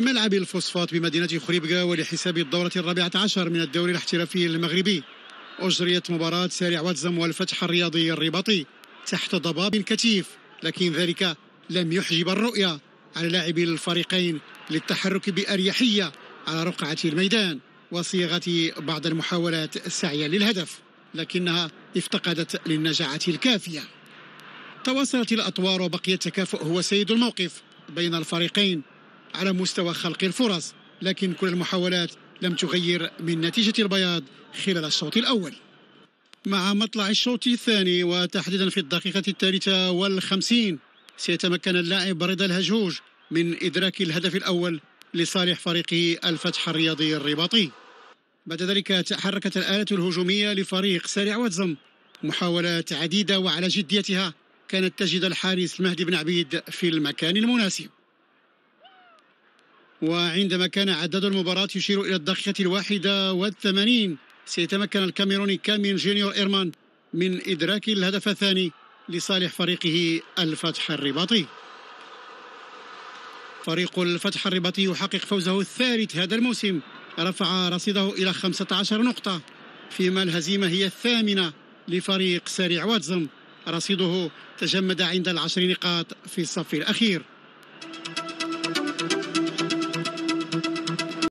بملعب الفوسفات بمدينة خريبكا ولحساب الدورة الرابعة عشر من الدوري الاحترافي المغربي أجريت مباراة سارع واتزم والفتح الرياضي الرباطي تحت ضباب كثيف لكن ذلك لم يحجب الرؤية على لاعبي الفريقين للتحرك بأريحية على رقعة الميدان وصياغة بعض المحاولات السعية للهدف لكنها افتقدت للنجاعة الكافية تواصلت الأطوار وبقي التكافؤ هو سيد الموقف بين الفريقين على مستوى خلق الفرص لكن كل المحاولات لم تغير من نتيجة البياض خلال الشوط الأول مع مطلع الشوط الثاني وتحديدا في الدقيقة الثالثة والخمسين سيتمكن اللاعب رضا الهجوج من إدراك الهدف الأول لصالح فريقه الفتح الرياضي الرباطي بعد ذلك تحركت الآلة الهجومية لفريق سريع واتزم محاولات عديدة وعلى جديتها كانت تجد الحارس مهدي بن عبيد في المكان المناسب وعندما كان عدد المباراة يشير إلى الدقيقة الواحدة والثمانين سيتمكن الكاميروني كامين جونيور إيرمان من إدراك الهدف الثاني لصالح فريقه الفتح الرباطي فريق الفتح الرباطي يحقق فوزه الثالث هذا الموسم رفع رصيده إلى 15 نقطة فيما الهزيمة هي الثامنة لفريق سريع واتزم رصيده تجمد عند العشر نقاط في الصف الأخير